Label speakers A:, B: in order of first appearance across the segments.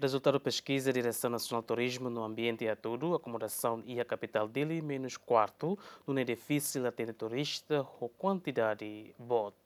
A: Resultado pesquisa Direção Nacional de Turismo no Ambiente e Aturo, acomodação e a capital dele, menos quarto, num edifício é atende turista ou quantidade bote.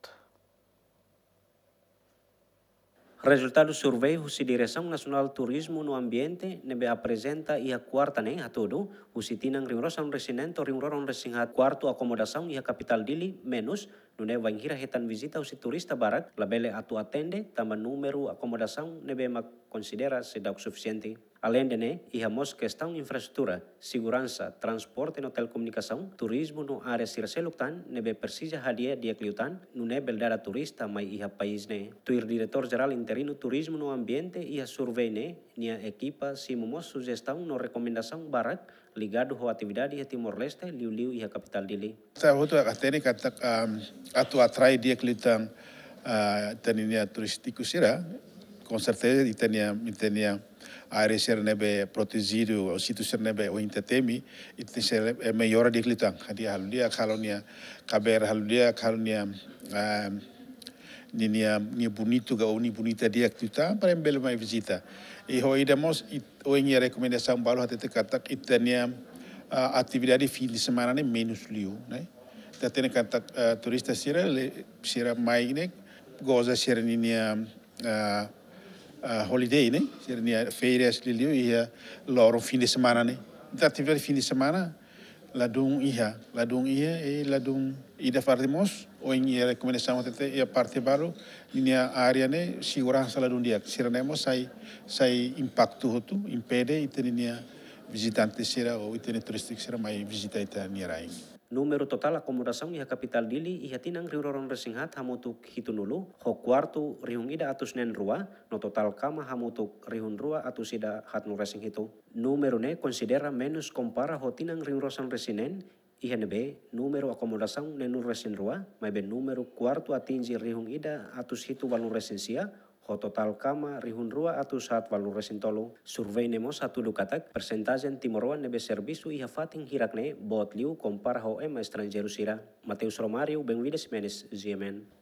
A: Resultado survey la Dirección Nacional Turismo no Ambiente nebe apresenta a quarta nem a tudo husi tinang un residente un resinhat acomodación acomodação la capital dili menos no neva ingira hetan visita husi turista barat labele tu atende tamba número acomodación nebe ma considera o suficiente. Além de NEM, né, iremos questão infraestrutura, segurança, transporte e telecomunicação, turismo no área circeluctan, nebe precisa hadia dia cliutan, no nebe dara turista mas iha país né. Tu ir diretor geral interino turismo no ambiente iha survei né, nia equipa simumos sugestão no recomendação barak, ligado à atividade em
B: Timor-Leste, Liu-Liu e a capital dele. Esta é outra técnica ah, atua atrai dia que a tenia turístico será, com certeza e tenia ARSR-nebe protegido, o instituir-nebe o intetemi, e itisere é melhor de clitang. Hadi haludia kalonia, kaber haludia kalonia, ah, nia ni bonito ga uni bonita dia kita para embele mai visita. E ho damos o em recomendação balo até te katak itania ah, atividade fim de semana ne menos liu, né? Tá tendo katak turista sira sira mai ne goza sira ninia ah, uh, holiday ne serenia eh, férias liliu iha loro fim de semana ne dativer fim de semana ladung iha ladung iha e eh, ladung ida fartimos orang em ia sama tete ia parte balo linha área ne salah ladung dia serenemos saya sai impacto hotu impede itu ite linha visitantes era o turísticos era mai visitante nirai.
A: Número total acomodação e kapital capital dili e hatinang riuroron resinghat hamutuk hitunulu, ho quarto rihung ida atus nen rua, no total kama hamutuk rihun rua atus ida hatnu resing hitu. Número ne considera menos kompara ho tinang riurosan resinen INB número acomodação nenun resin rua, mas ben número quarto atinge ida atus hitu balun resensia, Jototalcama, Rihunrua atu saat survei surveinemo satu dukatak, percentajen timoroan nebe servisu iha fatin hirakne, botliu kompar ho ema estrangeru sira. Mateus Romario, Benvides Menes, Ziemen.